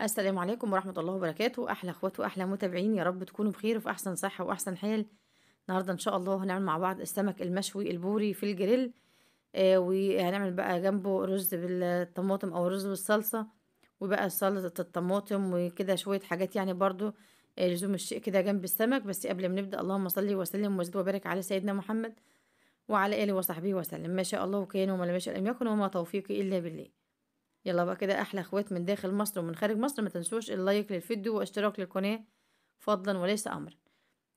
السلام عليكم ورحمة الله وبركاته أحلى أخوات وأحلى متابعين يا رب تكونوا بخير وفي أحسن صحة وأحسن حال النهاردة إن شاء الله هنعمل مع بعض السمك المشوي البوري في الجريل آه وهنعمل بقى جنبه رز بالطماطم أو رز بالصلصة وبقى صلصة الطماطم وكده شوية حاجات يعني برضو آه، لزوم الشيء كده جنب السمك بس قبل ما نبدأ اللهم صل وسلم وزد وبارك على سيدنا محمد وعلى آله وصحبه وسلم ما شاء الله كان وما لم يشاء لم يكن وما توفيقي إلا بالله يلا بقى كده احلى اخوات من داخل مصر ومن خارج مصر ما تنسوش اللايك للفيديو واشتراك للقناه فضلا وليس امرا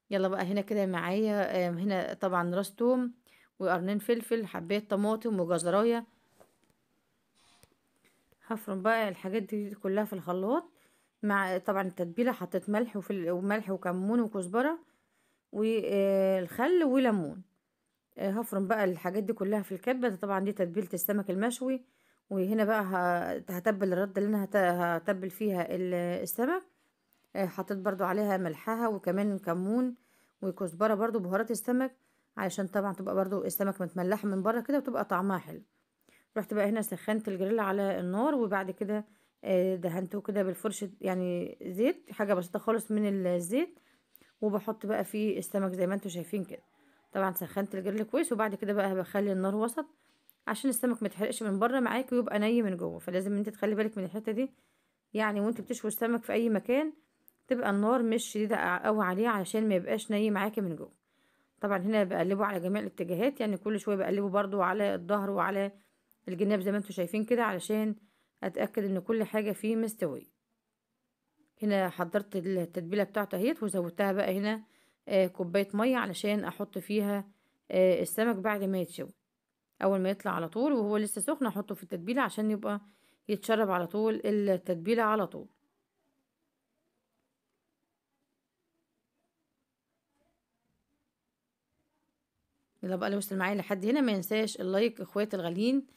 يلا بقى هنا كده معايا هنا طبعا راس توم وقرنين فلفل حبايه طماطم وجزرايه هفرم بقى الحاجات دي كلها في الخلاط مع طبعا التتبيله حطيت ملح وملح وكمون وكزبره والخل آه، وليمون آه، هفرم بقى الحاجات دي كلها في الكبه طبعا دي تتبيله السمك المشوي وهنا بقى هتبل الرده اللي انا هتبل فيها السمك آه، حطيت برضو عليها ملحها وكمان كمون وكزبره برضو بهارات السمك علشان طبعا تبقى برضو السمك متملحه من بره كده وتبقى طعمها حلو رحت بقى هنا سخنت الجريل على النار وبعد كده آه، دهنته كده بالفرشه يعني زيت حاجه بسيطه خالص من الزيت وبحط بقى فيه السمك زي ما انتم شايفين كده طبعا سخنت الجريل كويس وبعد كده بقى بخلي النار وسط عشان السمك ما يتحرقش من بره معاك ويبقى ني من جوه فلازم انت تخلي بالك من الحته دي يعني وانت بتشوي السمك في اي مكان تبقى النار مش شديده قوي عليه عشان ما يبقاش ني معاكي من جوه طبعا هنا بقلبه على جميع الاتجاهات يعني كل شويه بقلبه برضو على الظهر وعلى الجناب زي ما انتم شايفين كده علشان اتاكد ان كل حاجه فيه مستويه هنا حضرت التتبيله بتاعته اهيت وزودتها بقى هنا آه، كوبايه ميه علشان احط فيها آه، السمك بعد ما يتشوي اول ما يطلع على طول وهو لسه سخن احطه في التتبيله عشان يبقى يتشرب على طول التتبيله على طول يلا بقى لو وصل معايا لحد هنا ما ينساش اللايك اخواتي الغاليين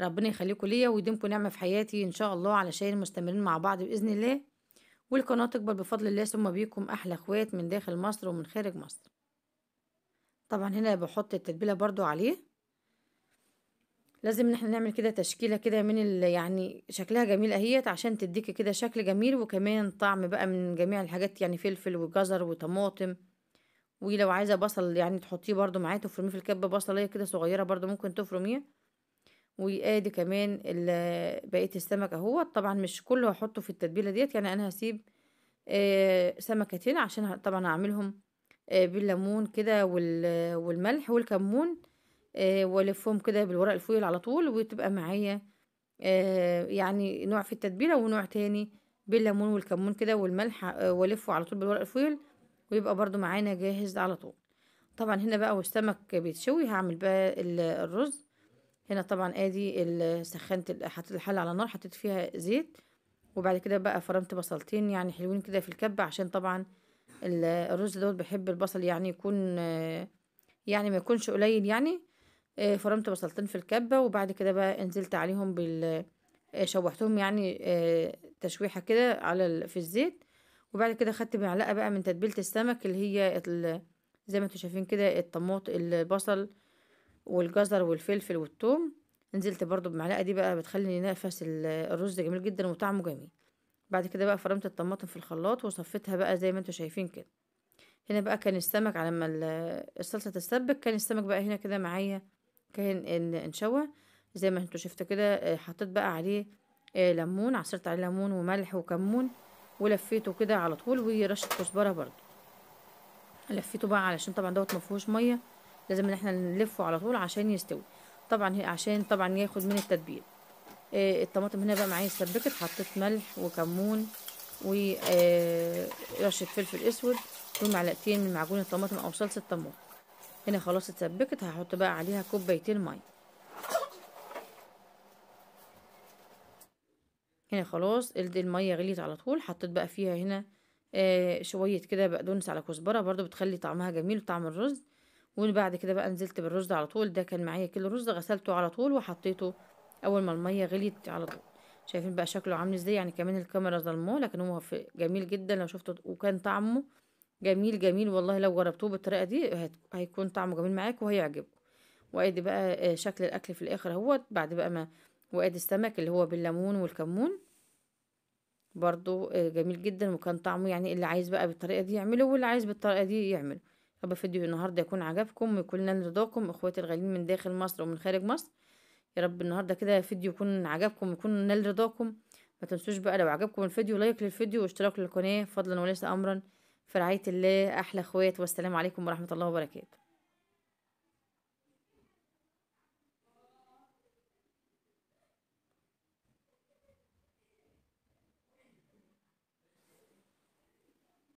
ربنا يخليكم ليا ويديمكم نعمه في حياتي ان شاء الله علشان مستمرين مع بعض باذن الله والقناه تكبر بفضل الله ثم بيكم احلى اخوات من داخل مصر ومن خارج مصر طبعا هنا بحط التتبيله برضو عليه لازم نحن نعمل كده تشكيله كده من ال... يعني شكلها جميل اهيت عشان تديكي كده شكل جميل وكمان طعم بقى من جميع الحاجات يعني فلفل وجزر وطماطم ولو عايزه بصل يعني تحطيه برده معاه تفرميه في الكبه بصلية كده صغيره برده ممكن تفرميه وادي كمان بقيه السمك اهوت طبعا مش كله هحطه في التتبيله ديت يعني انا هسيب آه سمكتين عشان طبعا هعملهم آه بالليمون كده والملح والكمون آه، والفهم كده بالورق الفويل على طول وتبقى معايا آه، يعني نوع في التتبيله ونوع تاني بالليمون والكمون كده والملح آه، والفه على طول بالورق الفويل ويبقى برضو معانا جاهز على طول طبعا هنا بقى والسمك بيتشوي هعمل بقى الرز هنا طبعا ادي سخنت حطيت الحله على النار حطيت فيها زيت وبعد كده بقى فرمت بصلتين يعني حلوين كده في الكبه عشان طبعا الرز دوت بحب البصل يعني يكون يعني ما يكونش قليل يعني آه، فرمت بصلتين في الكبة وبعد كده بقى نزلت عليهم بال آه، شوحتهم يعني آه، تشويحة كده على في الزيت وبعد كده خدت معلقة بقى من تتبيلة السمك اللي هي زي ما انتوا شايفين كده الطماط البصل والجزر والفلفل والثوم نزلت برضو بمعلقة دي بقى بتخلي نفس الرز جميل جدا وطعمه جميل بعد كده بقى فرمت الطماطم في الخلاط وصفيتها بقى زي ما انتوا شايفين كده هنا بقى كان السمك على ما الصلصة تتسبك كان السمك بقى هنا كده معايا كان الانشوة زي ما انتوا شفتوا كده آه، حطيت بقى عليه آه، ليمون عصرت عليه ليمون وملح وكمون ولفيته كده على طول ورشه كزبره برضو لفيته بقى علشان طبعا دوت ما فيهوش ميه لازم ان احنا نلفه على طول عشان يستوي طبعا عشان طبعا ياخد من التتبيل آه، الطماطم هنا بقى معايا اتسبكت حطيت ملح وكمون ورشه فلفل اسود ومعلقتين من معجون الطماطم او صلصه طماطم هنا خلاص اتسبكت هحط بقى عليها كوبايتين ميه هنا خلاص الميه غليت على طول حطيت بقى فيها هنا آه شويه كده بقدونس على كزبره برضو بتخلي طعمها جميل وطعم الرز وبعد كده بقى نزلت بالرز على طول ده كان معايا كيلو رز غسلته على طول وحطيته اول ما الميه غليت على طول شايفين بقى شكله عامل ازاي يعني كمان الكاميرا ظلمه لكن هو جميل جدا لو شفته وكان طعمه جميل، جميل والله لو جرّبتوه بالطريقة دي هيكون طعمه جميل معاك وهيعجبك وأدي بقى آه، شكل الأكل في الآخر اهوت بعد بقى ما وأدي السمك اللي هو بالليمون والكمون. برضو آه، جميل جدًا وكان طعمه يعني اللي عايز بقى بالطريقة دي يعمله، واللي عايز بالطريقة دي يعمله. يارب فيديو النهارده يكون عجبكم ويكون نال رضاكم إخواتي الغاليين من داخل مصر ومن خارج مصر، يا رب النهارده كده فيديو يكون عجبكم ويكون نال رضاكم. ما تنسوش بقى لو عجبكم الفيديو لايك للفيديو واشتراك للقناة فضلًا وليس أمرًا. في رعاية الله أحلى أخوات والسلام عليكم ورحمة الله وبركاته